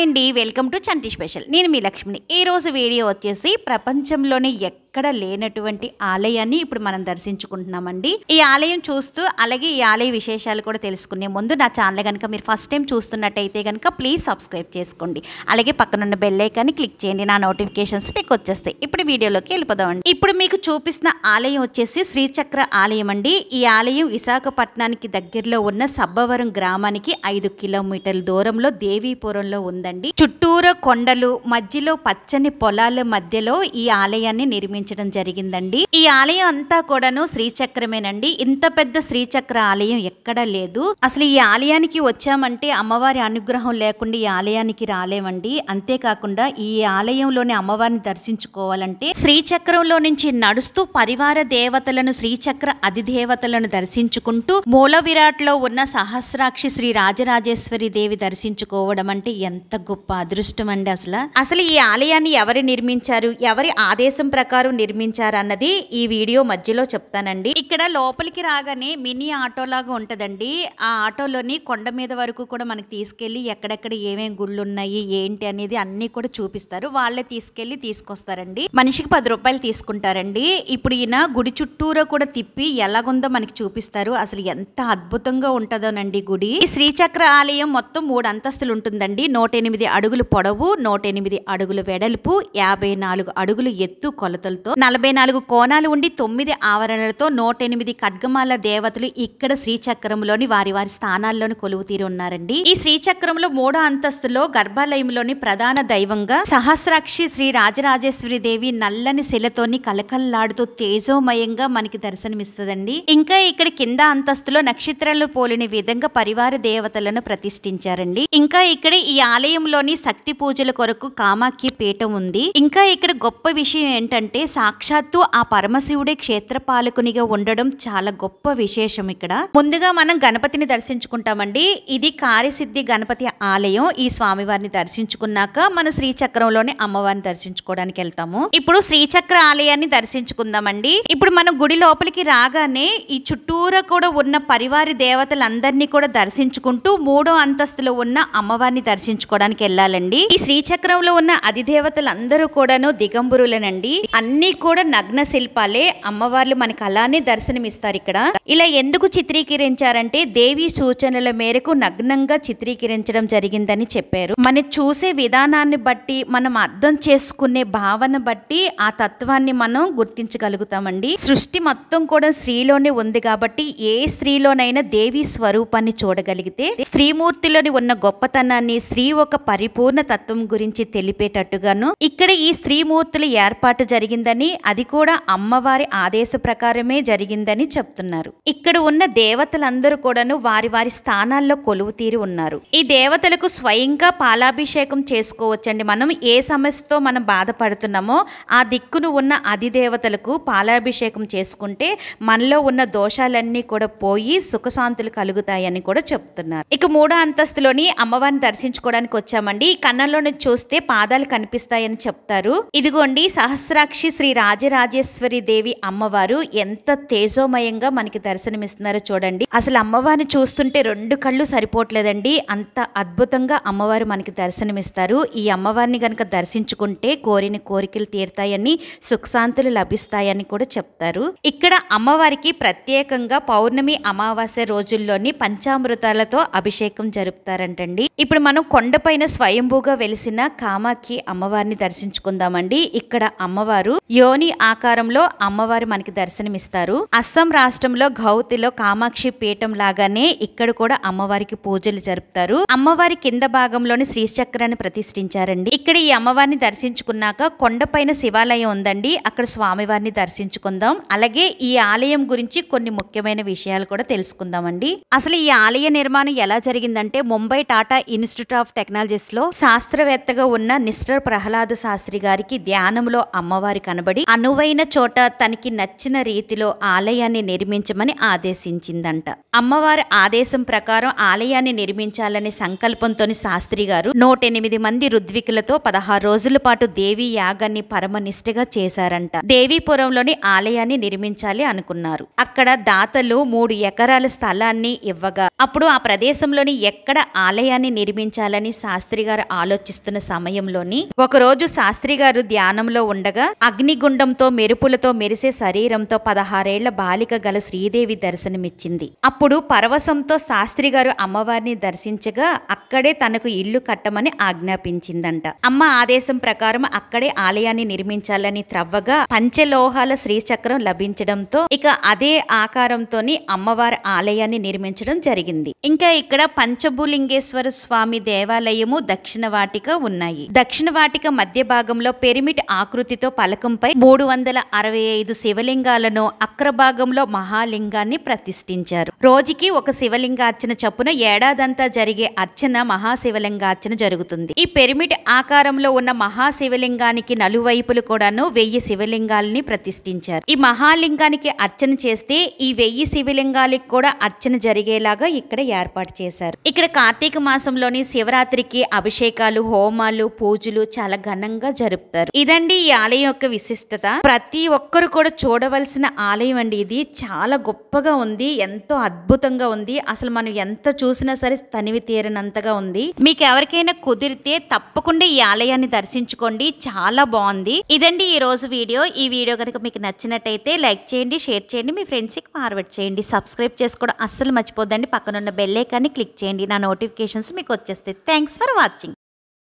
Hi అండి welcome to Chanti special నేను మీ లక్ష్మిని ఈరోజు వీడియో వచ్చేసి ప్రపంచంలోనే ఎక్కడ లేనటువంటి ఆలయాన్ని ఇప్పుడు మనం దర్శించుకుంటున్నామండి ఈ ఆలయం చూస్తూ అలాగే ఈ ఆలయ విశేషాలు కూడా తెలుసుకునే ముందు నా ఛానల్ కనుక మీరు ఫస్ట్ టైం చూస్తున్నట్టయితే కనుక ప్లీజ్ సబ్స్క్రైబ్ చేసుకోండి అలాగే పక్కనున్న బెల్ ఐకాన్ని క్లిక్ చేయండి నా నోటిఫికేషన్స్ మీకు వచ్చేస్తాయి ఇప్పుడు వీడియోలోకి వెళ్ళిపోదామండి ఇప్పుడు మీకు చూపిస్తున్న ఆలయం వచ్చేసి శ్రీచక్ర ఆలయం అండి ఈ ఆలయం విశాఖపట్నానికి దగ్గరలో ఉన్న సబ్బవరం గ్రామానికి ఐదు కిలోమీటర్ల దూరంలో దేవీపురంలో ఉందండి ఉందండి చుట్టూర కొండలు మధ్యలో పచ్చని పొలాల మధ్యలో ఈ ఆలయాన్ని నిర్మించడం జరిగిందండి ఈ ఆలయం అంతా కూడాను శ్రీచక్రమేనండి ఇంత పెద్ద శ్రీచక్ర ఆలయం ఎక్కడా లేదు అసలు ఈ ఆలయానికి వచ్చామంటే అమ్మవారి అనుగ్రహం లేకుండా ఈ ఆలయానికి రాలేమండి అంతేకాకుండా ఈ ఆలయంలోని అమ్మవారిని దర్శించుకోవాలంటే శ్రీచక్రంలో నుంచి నడుస్తూ పరివార దేవతలను శ్రీచక్ర అధిదేవతలను దర్శించుకుంటూ మూల విరాట్లో ఉన్న సహస్రాక్షి శ్రీ రాజరాజేశ్వరి దేవి దర్శించుకోవడం అంటే ఎంత గొప్ప అదృష్టం అండి అసలు అసలు ఈ ఆలయాన్ని ఎవరు నిర్మించారు ఎవరి ఆదేశం ప్రకారం నిర్మించారు అన్నది ఈ వీడియో మధ్యలో చెప్తానండి ఇక్కడ లోపలికి రాగానే మినీ ఆటో లాగా ఉంటదండి ఆ ఆటోలోని కొండ మీద వరకు కూడా మనకి తీసుకెళ్లి ఎక్కడెక్కడ ఏమేమి గుళ్ళు ఉన్నాయి ఏంటి అనేది అన్ని కూడా చూపిస్తారు వాళ్ళే తీసుకెళ్లి తీసుకొస్తారండి మనిషికి పది రూపాయలు తీసుకుంటారండి ఇప్పుడు ఈయన గుడి చుట్టూరా కూడా తిప్పి ఎలాగుందో మనకి చూపిస్తారు అసలు ఎంత అద్భుతంగా ఉంటదోనండి గుడి ఈ శ్రీచక్ర ఆలయం మొత్తం మూడు అంతస్తులు ఉంటుందండి నూట ఎనిమిది అడుగులు పొడవు నూట ఎనిమిది అడుగులు వెడల్పు యాభై నాలుగు అడుగులు ఎత్తు కొలతలతో నలభై నాలుగు కోణాలు ఉండి తొమ్మిది ఆవరణలతో నూట ఎనిమిది ఖడ్గమాల దేవతలు ఇక్కడ శ్రీచక్రంలోని వారి వారి స్థానాల్లోని కొలువు ఉన్నారండి ఈ శ్రీచక్రంలో మూడో అంతస్తులో గర్భాలయంలోని ప్రధాన దైవంగా సహస్రాక్షి శ్రీ రాజరాజేశ్వరి దేవి నల్లని శిలతోని కలకల్లాడుతూ తేజోమయంగా మనకి దర్శనమిస్తుందండి ఇంకా ఇక్కడ కింద అంతస్తులో నక్షత్రాలు పోలిన విధంగా పరివార దేవతలను ప్రతిష్ఠించారండి ఇంకా ఇక్కడ ఈ ఆలయం ఆలయంలోని శక్తి పూజల కొరకు కామాఖ్య పీఠం ఉంది ఇంకా ఇక్కడ గొప్ప విషయం ఏంటంటే సాక్షాత్తు ఆ పరమశివుడే పాలకునిగా ఉండడం చాలా గొప్ప విశేషం ఇక్కడ ముందుగా మనం గణపతిని దర్శించుకుంటామండి ఇది కార్యసిద్ధి గణపతి ఆలయం ఈ స్వామివారిని దర్శించుకున్నాక మన శ్రీచక్రంలోని అమ్మవారిని దర్శించుకోవడానికి వెళ్తాము ఇప్పుడు శ్రీచక్ర ఆలయాన్ని దర్శించుకుందామండి ఇప్పుడు మనం గుడి లోపలికి రాగానే ఈ చుట్టూరా కూడా ఉన్న పరివారి దేవతలందరినీ కూడా దర్శించుకుంటూ మూడో అంతస్తులో ఉన్న అమ్మవారిని దర్శించుకోవడానికి స్థలానికి వెళ్ళాలండి ఈ శ్రీచక్రంలో ఉన్న అధిదేవతలందరూ కూడాను దిగంబరులనండి అన్ని కూడా నగ్న శిల్పాలే అమ్మవార్లు మనకు అలానే దర్శనమిస్తారు ఇక్కడ ఇలా ఎందుకు చిత్రీకరించారంటే దేవి సూచనల మేరకు నగ్నంగా చిత్రీకరించడం జరిగిందని చెప్పారు మన చూసే విధానాన్ని బట్టి మనం అర్థం చేసుకునే భావన బట్టి ఆ తత్వాన్ని మనం గుర్తించగలుగుతామండి సృష్టి మొత్తం కూడా స్త్రీలోనే ఉంది కాబట్టి ఏ స్త్రీలోనైనా దేవి స్వరూపాన్ని చూడగలిగితే స్త్రీమూర్తిలోని ఉన్న గొప్పతనాన్ని స్త్రీ ఒక పరిపూర్ణ తత్వం గురించి తెలిపేటట్టుగాను ఇక్కడ ఈ స్త్రీమూర్తుల ఏర్పాటు జరిగిందని అది కూడా అమ్మవారి ఆదేశ ప్రకారమే జరిగిందని చెప్తున్నారు ఇక్కడ ఉన్న దేవతలందరూ కూడాను వారి వారి స్థానాల్లో కొలువు తీరి ఉన్నారు ఈ దేవతలకు స్వయంగా పాలాభిషేకం చేసుకోవచ్చండి మనం ఏ సమస్యతో మనం బాధపడుతున్నామో ఆ దిక్కును ఉన్న అధిదేవతలకు పాలాభిషేకం చేసుకుంటే మనలో ఉన్న దోషాలన్నీ కూడా పోయి సుఖశాంతులు కలుగుతాయని కూడా చెప్తున్నారు ఇక మూడో అంతస్తులోని అమ్మవారిని దర్శించుకోవడానికి వచ్చామండి కన్నంలో చూస్తే పాదాలు కనిపిస్తాయని చెప్తారు ఇదిగోండి సహస్రాక్షి శ్రీ రాజరాజేశ్వరి దేవి అమ్మవారు ఎంత తేజోమయంగా మనకి దర్శనమిస్తున్నారో చూడండి అసలు అమ్మవారిని చూస్తుంటే రెండు కళ్ళు సరిపోవట్లేదండి అంత అద్భుతంగా అమ్మవారు మనకి దర్శనమిస్తారు ఈ అమ్మవారిని కనుక దర్శించుకుంటే కోరిన కోరికలు తీరుతాయని సుఖశాంతులు లభిస్తాయని కూడా చెప్తారు ఇక్కడ అమ్మవారికి ప్రత్యేకంగా పౌర్ణమి అమావాస్య రోజుల్లోని పంచామృతాలతో అభిషేకం జరుపుతారంటండి ఇప్పుడు మనం కొండపై పైన స్వయంభూగా వెలిసిన కామాకి అమ్మవారిని దర్శించుకుందామండి ఇక్కడ అమ్మవారు యోని ఆకారంలో అమ్మవారు మనకి దర్శనమిస్తారు అస్సాం రాష్ట్రంలో గౌతిలో కామాక్షి పీఠం లాగానే ఇక్కడ కూడా అమ్మవారికి పూజలు జరుపుతారు అమ్మవారి కింద భాగంలోని శ్రీచక్రాన్ని ప్రతిష్ఠించారండి ఇక్కడ ఈ అమ్మవారిని దర్శించుకున్నాక కొండ శివాలయం ఉందండి అక్కడ స్వామివారిని దర్శించుకుందాం అలాగే ఈ ఆలయం గురించి కొన్ని ముఖ్యమైన విషయాలు కూడా తెలుసుకుందామండి అసలు ఈ ఆలయ నిర్మాణం ఎలా జరిగిందంటే Mumbai Tata institute of technology టెక్నాలజీస్లో శాస్త్రవేత్తగా ఉన్న మిస్టర్ ప్రహ్లాద శాస్త్రి గారికి ధ్యానంలో అమ్మవారి కనబడి అనువైన చోట తనకి నచ్చిన రీతిలో ఆలయాన్ని నిర్మించమని ఆదేశించిందంట అమ్మవారి ఆదేశం ప్రకారం ఆలయాన్ని నిర్మించాలనే సంకల్పంతో శాస్త్రి గారు ఎనిమిది మంది రుద్వికులతో పదహారు రోజుల పాటు దేవి యాగాన్ని పరమనిష్టగా చేశారంట దేవీపురంలోని ఆలయాన్ని నిర్మించాలి అనుకున్నారు అక్కడ దాతలు మూడు ఎకరాల స్థలాన్ని ఇవ్వగా అప్పుడు ఆ ప్రదేశంలోని ఎక్కడ ఆలయాన్ని నిర్మించాలని శాస్త్రి గారు ఆలోచిస్తున్న సమయంలోని ఒకరోజు శాస్త్రి గారు ధ్యానంలో ఉండగా అగ్నిగుండంతో మెరుపులతో మెరిసే శరీరంతో పదహారేళ్ల బాలిక గల శ్రీదేవి దర్శనమిచ్చింది అప్పుడు పరవశంతో శాస్త్రి గారు అమ్మవారిని దర్శించగా అక్కడే తనకు ఇల్లు కట్టమని ఆజ్ఞాపించిందంట అమ్మ ఆదేశం ప్రకారం అక్కడే ఆలయాన్ని నిర్మించాలని త్రవ్వగా పంచలోహాల శ్రీచక్రం లభించడంతో ఇక అదే ఆకారంతోని అమ్మవారి ఆలయాన్ని నిర్మించడం జరిగింది ఇంకా ఇక్కడ పంచభూలింగేశ్వర స్వామి దేవాలయం ఆలయము దక్షిణ వాటిక ఉన్నాయి దక్షిణ వాటిక మధ్య భాగంలో పెరిమిట్ ఆకృతితో పలకంపై మూడు వందల అరవై ఐదు శివలింగాలను అక్రభాగంలో మహాలింగాన్ని ప్రతిష్ఠించారు రోజుకి ఒక శివలింగార్చన చొప్పున ఏడాదంతా జరిగే అర్చన మహాశివలింగార్చన జరుగుతుంది ఈ పెరిమిట్ ఆకారంలో ఉన్న మహాశివలింగానికి నలువైపులు కూడాను వెయ్యి శివలింగాలని ప్రతిష్ఠించారు ఈ మహాలింగానికి అర్చన చేస్తే ఈ వెయ్యి శివలింగాలకు కూడా అర్చన జరిగేలాగా ఇక్కడ ఏర్పాటు చేశారు ఇక్కడ కార్తీక మాసంలోని శివరాత్రి వారికి అభిషేకాలు హోమాలు పూజలు చాలా ఘనంగా జరుపుతారు ఇదండి ఈ ఆలయం యొక్క విశిష్టత ప్రతి ఒక్కరు కూడా చూడవలసిన ఆలయం అండి ఇది చాలా గొప్పగా ఉంది ఎంతో అద్భుతంగా ఉంది అసలు మనం ఎంత చూసినా సరే తనివి తీరనంతగా ఉంది మీకు ఎవరికైనా కుదిరితే తప్పకుండా ఈ ఆలయాన్ని దర్శించుకోండి చాలా బాగుంది ఇదండి ఈ రోజు వీడియో ఈ వీడియో కనుక మీకు నచ్చినట్టయితే లైక్ చేయండి షేర్ చేయండి మీ ఫ్రెండ్స్కి ఫార్వర్డ్ చేయండి సబ్స్క్రైబ్ చేసుకోవడం అస్సలు మర్చిపోద్దండి పక్కనున్న బెల్ క్లిక్ చేయండి నా నోటిఫికేషన్స్ మీకు వచ్చేస్తాయి థ్యాంక్స్ for watching.